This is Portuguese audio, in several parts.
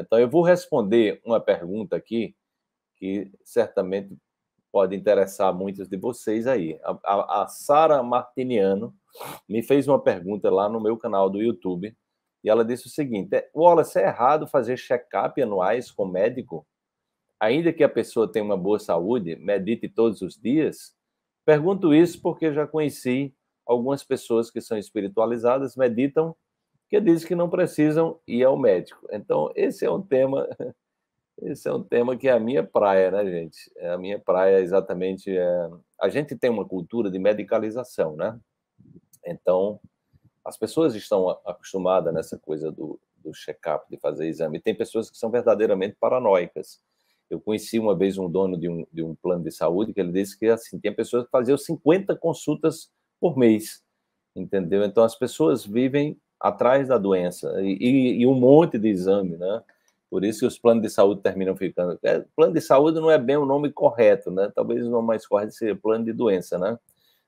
Então, eu vou responder uma pergunta aqui que certamente pode interessar muitos de vocês aí. A, a, a Sara Martiniano me fez uma pergunta lá no meu canal do YouTube e ela disse o seguinte: é, Wallace, é errado fazer check-up anuais com médico? Ainda que a pessoa tenha uma boa saúde, medite todos os dias? Pergunto isso porque já conheci algumas pessoas que são espiritualizadas, meditam que diz que não precisam ir ao médico. Então, esse é um tema, esse é um tema que é a minha praia, né, gente? É a minha praia exatamente é... a gente tem uma cultura de medicalização, né? Então, as pessoas estão acostumadas nessa coisa do, do check-up, de fazer exame. tem pessoas que são verdadeiramente paranoicas. Eu conheci uma vez um dono de um, de um plano de saúde que ele disse que assim, tinha pessoas que faziam 50 consultas por mês, entendeu? Então as pessoas vivem atrás da doença e, e, um monte de exame, né? Por isso que os planos de saúde terminam ficando. É, plano de saúde não é bem o nome correto, né? Talvez o nome mais correto seja plano de doença, né?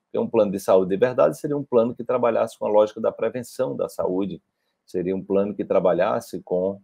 Porque um plano de saúde de verdade seria um plano que trabalhasse com a lógica da prevenção da saúde, seria um plano que trabalhasse com,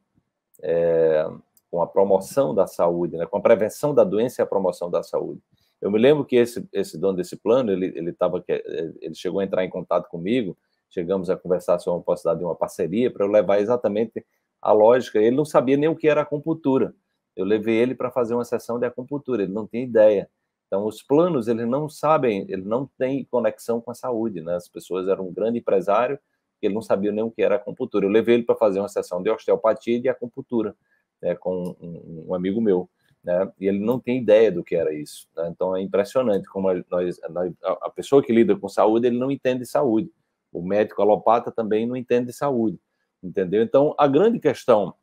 é, com a promoção da saúde, né? com a prevenção da doença e a promoção da saúde. Eu me lembro que esse, esse dono desse plano, ele, ele, tava, ele chegou a entrar em contato comigo chegamos a conversar sobre a possibilidade de uma parceria para eu levar exatamente a lógica. Ele não sabia nem o que era acupuntura. Eu levei ele para fazer uma sessão de acupuntura, ele não tinha ideia. Então, os planos, eles não sabem, ele não tem conexão com a saúde, né? As pessoas eram um grande empresário, ele não sabia nem o que era acupuntura. Eu levei ele para fazer uma sessão de osteopatia e de acupuntura, né, com um, um amigo meu, né? E ele não tem ideia do que era isso. Né? Então, é impressionante como nós, a pessoa que lida com saúde, ele não entende saúde. O médico alopata também não entende de saúde, entendeu? Então, a grande questão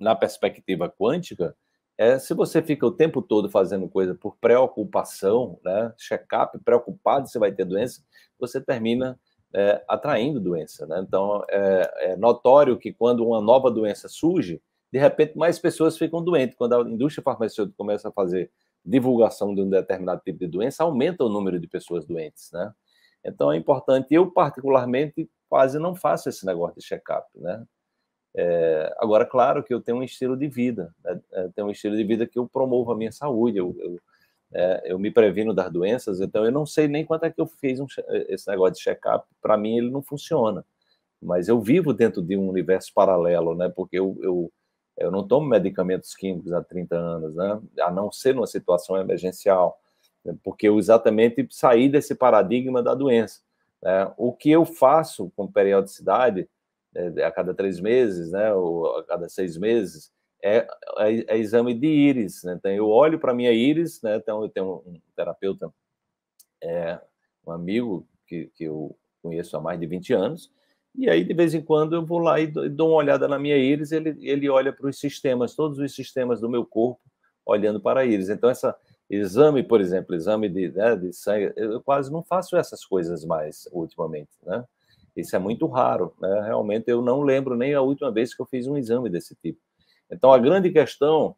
na perspectiva quântica é se você fica o tempo todo fazendo coisa por preocupação, né, check-up, preocupado se vai ter doença, você termina é, atraindo doença. Né? Então, é, é, notório que quando uma nova doença surge, de repente mais pessoas ficam doentes. Quando a indústria farmacêutica começa a fazer divulgação de um determinado tipo de doença, aumenta o número de pessoas doentes. Né? Então é importante. Eu, particularmente, quase não faço esse negócio de check-up, né? É, agora, claro que eu tenho um estilo de vida, né? É, tenho um estilo de vida que eu promovo a minha saúde, eu, eu, é, eu, me previno das doenças, então eu não sei nem quanto é que eu fiz um, eh, esse negócio de check-up, para mim ele não funciona, mas eu vivo dentro de um universo paralelo, né? porque eu, eu, eu não tomo medicamentos químicos há 30 anos, né? a não ser numa situação emergencial, né? porque eu exatamente saí desse paradigma da doença. Né? O que eu faço com periodicidade, é, a cada três meses, né, ou a cada seis meses, é, é, é exame de íris. Né? Então, eu olho para a minha íris, né? então eu tenho um, terapeuta, é, um amigo que, que eu conheço há mais de 20 anos, e aí, de vez em quando, eu vou lá e dou uma olhada na minha íris, ele, ele olha para os sistemas, todos os sistemas do meu corpo, olhando para a íris. Então, essa, Exame, por exemplo, exame de, né, de sangue, eu quase não faço essas coisas mais ultimamente, né? Isso é muito raro, né? Realmente eu não lembro nem a última vez que eu fiz um exame desse tipo. Então a grande questão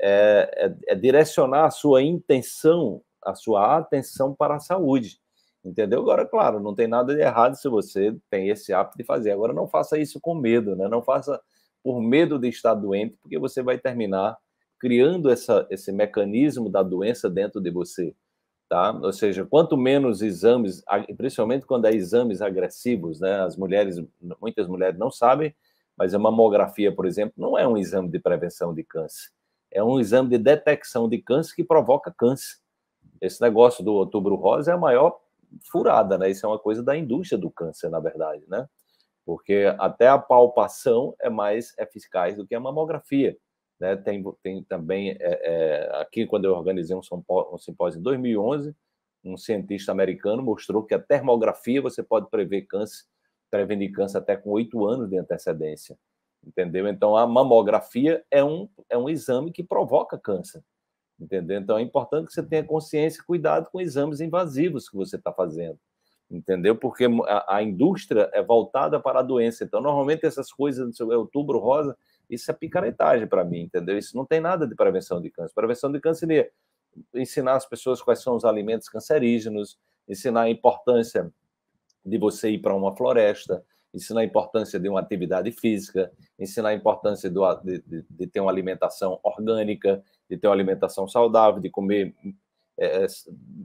é, é, é direcionar a sua intenção, a sua atenção para a saúde, entendeu? Agora, claro, não tem nada de errado se você tem esse hábito de fazer. Agora não faça isso com medo, né? Não faça por medo de estar doente, porque você vai terminar criando essa, esse mecanismo da doença dentro de você. Tá? Ou seja, quanto menos exames, principalmente quando é exames agressivos, né? As mulheres, muitas mulheres não sabem, mas a mamografia, por exemplo, não é um exame de prevenção de câncer. É um exame de detecção de câncer que provoca câncer. Esse negócio do outubro rosa é a maior furada, né? Isso é uma coisa da indústria do câncer, na verdade, né? Porque até a palpação é mais eficaz do que a mamografia. Né? Tem, tem também, é, é, aqui, quando eu organizei um, um simpósio em 2011, um cientista americano mostrou que a termografia você pode prever câncer, prevenir câncer até com oito anos de antecedência. Entendeu? Então, a mamografia é um, é um exame que provoca câncer. Entendeu? Então, é importante que você tenha consciência e cuidado com exames invasivos que você está fazendo. Entendeu? Porque a, a, indústria é voltada para a doença. Então, normalmente, essas coisas, é outubro rosa, isso é picaretagem para mim, entendeu? Isso não tem nada de prevenção de câncer. Prevenção de câncer é ensinar as pessoas quais são os alimentos cancerígenos, ensinar a importância de você ir para uma floresta, ensinar a importância de uma atividade física, ensinar a importância do, de, de, de, ter uma alimentação orgânica, de ter uma alimentação saudável, de comer é, é,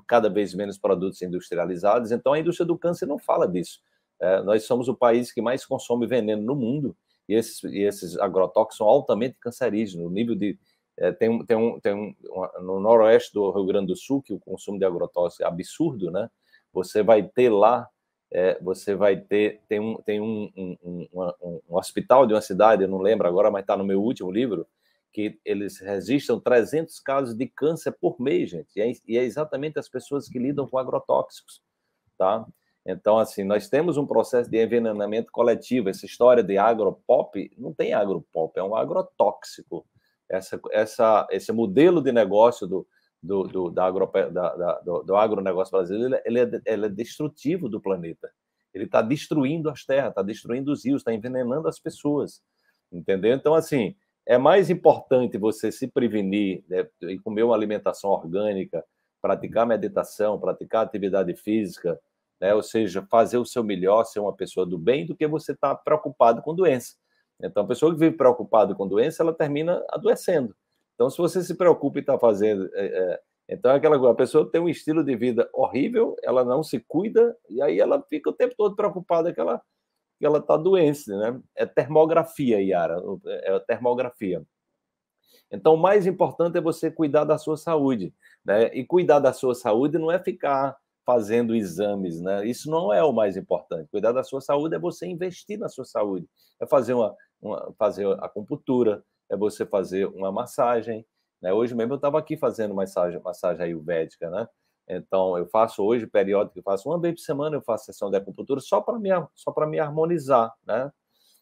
cada vez menos produtos industrializados. Então, a indústria do câncer não fala disso. É, nós somos o país que mais consome veneno no mundo e esses, e esses agrotóxicos são altamente cancerígenos. O nível de. É, eh, tem, tem um, tem um, no noroeste do Rio Grande do Sul, que o consumo de agrotóxicos é absurdo, né? Você vai ter lá, é, você vai ter. Tem, um, tem um, um, um, um hospital de uma cidade, eu não lembro agora, mas está no meu último livro, que eles registram 300 casos de câncer por mês, gente. E é, e é exatamente as pessoas que lidam com agrotóxicos, tá? Então, assim, nós temos um processo de envenenamento coletivo. Essa história de agropop não tem agropop, é um agrotóxico. Essa, essa, esse modelo de negócio do, do, do, da agro, da, da, do, do agronegócio brasileiro ele é, ele é, é destrutivo do planeta. Ele está destruindo as terras, está destruindo os rios, está envenenando as pessoas. Entendeu? Então, assim, é mais importante você se prevenir né, e comer uma alimentação orgânica, praticar meditação, praticar atividade física, né? ou seja, fazer o seu melhor, ser uma pessoa do bem, do que você estar tá preocupado com doença. Então, a pessoa que vive preocupada com doença, ela termina adoecendo. Então, se você se preocupa e está fazendo. É, é, então, é aquela coisa, a pessoa tem um estilo de vida horrível, ela não se cuida, e aí ela fica o tempo todo preocupada que ela que ela está doente, né? É termografia, Yara, é termografia. Então, o mais importante é você cuidar da sua saúde, né? E cuidar da sua saúde não é ficar fazendo exames, né? Isso não é o mais importante. Cuidar da sua saúde é você investir na sua saúde, é fazer uma, uma fazer a computura, é você fazer uma massagem. Né? Hoje mesmo eu estava aqui fazendo massagem, massagem ayurvédica, né? Então eu faço hoje periódico, eu faço uma vez por semana eu faço sessão de acupuntura só para me só para me harmonizar, né?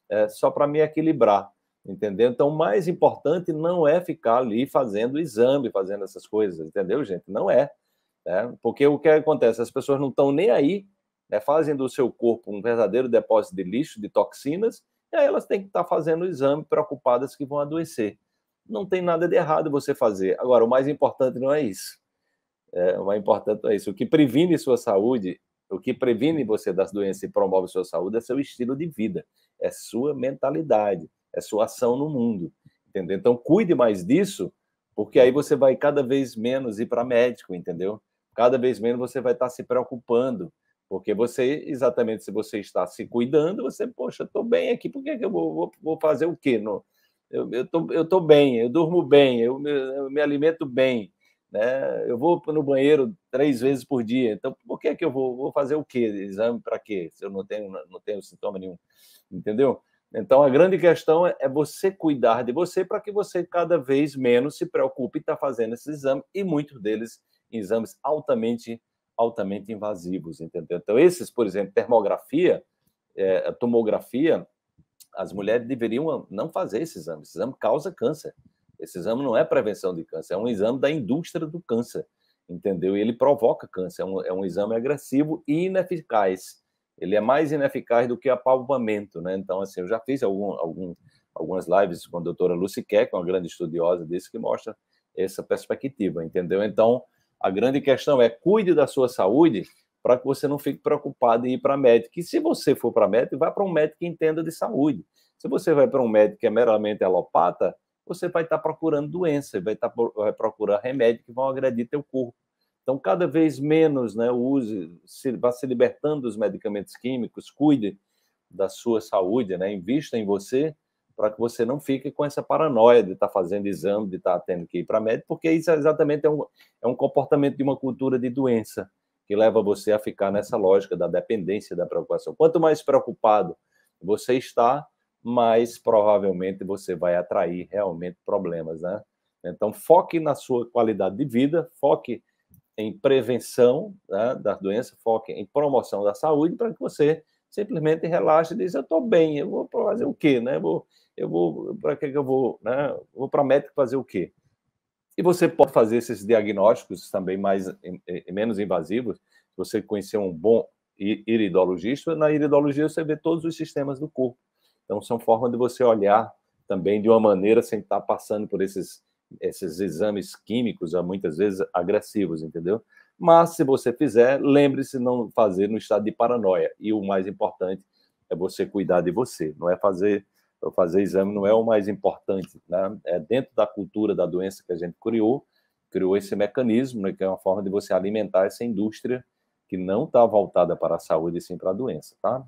É, só para me equilibrar, entendeu? Então o mais importante não é ficar ali fazendo exame, fazendo essas coisas, entendeu, gente? Não é né? Porque o que acontece? As pessoas não estão nem aí, né? fazem do seu corpo um verdadeiro depósito de lixo, de toxinas, e aí elas têm que estar tá fazendo o exame preocupadas que vão adoecer. Não tem nada de errado você fazer. Agora, o mais importante não é isso. É, o mais importante é isso. O que previne sua saúde, o que previne você das doenças e promove sua saúde é seu estilo de vida, é sua mentalidade, é sua ação no mundo. Entendeu? Então, cuide mais disso, porque aí você vai cada vez menos ir para médico, entendeu? cada vez menos você vai estar tá se preocupando, porque você, exatamente se você está se cuidando, você, poxa, estou bem aqui, por que, que eu vou, vou, vou fazer o quê? No, eu estou eu tô bem, eu durmo bem, eu me, eu me alimento bem, né? eu vou no banheiro três vezes por dia, então por que, que eu vou, vou fazer o quê? Exame para quê? Se eu não tenho, não tenho sintoma nenhum, entendeu? Então, a grande questão é, é você cuidar de você para que você cada vez menos se preocupe e está fazendo esse exame, e muitos deles exames altamente, altamente invasivos, entendeu? Então, esses, por exemplo, termografia, é, tomografia, as mulheres deveriam não fazer esse exame. Esse exame causa câncer. Esse exame não é prevenção de câncer, é um exame da indústria do câncer, entendeu? E ele provoca câncer, é um, é um exame agressivo e ineficaz. Ele é mais ineficaz do que apalpamento, né? Então, assim, eu já fiz algum, algum, algumas lives com a doutora Lucy Kerr, uma grande estudiosa disso, que mostra essa perspectiva, entendeu? Então, a grande questão é cuide da sua saúde para que você não fique preocupado em ir para médico. E se você for para médico, vá para um médico que entenda de saúde. Se você vai para um médico que é meramente alopata, você vai estar tá procurando doença, vai estar tá vai procurar remédio que vão agredir teu corpo. Então, cada vez menos, né, use, se, vá se libertando dos medicamentos químicos, cuide da sua saúde, né, invista em você para que você não fique com essa paranoia de estar tá fazendo exame, de estar tá tendo que ir para médico, porque isso é exatamente é um, é um comportamento de uma cultura de doença que leva você a ficar nessa lógica da dependência, da preocupação. Quanto mais preocupado você está, mais provavelmente você vai atrair realmente problemas, né? Então, foque na sua qualidade de vida, foque em prevenção né, da doença, foque em promoção da saúde, para que você simplesmente relaxa e diz: Eu estou bem, eu vou fazer o quê? Né? Vou, eu vou, para que, que eu vou? Né? Vou para médico fazer o quê? E você pode fazer esses diagnósticos também mais menos invasivos. Se você conhecer um bom iridologista, na iridologia você vê todos os sistemas do corpo. Então, são formas de você olhar também de uma maneira sem estar passando por esses, esses exames químicos, muitas vezes agressivos, entendeu? Mas se você fizer, lembre-se não fazer no estado de paranoia. E o mais importante é você cuidar de você, não é fazer fazer exame não é o mais importante, né? É dentro da cultura da doença que a gente criou, criou esse mecanismo, né, que é uma forma de você alimentar essa indústria que não está voltada para a saúde, e sim para a doença, tá?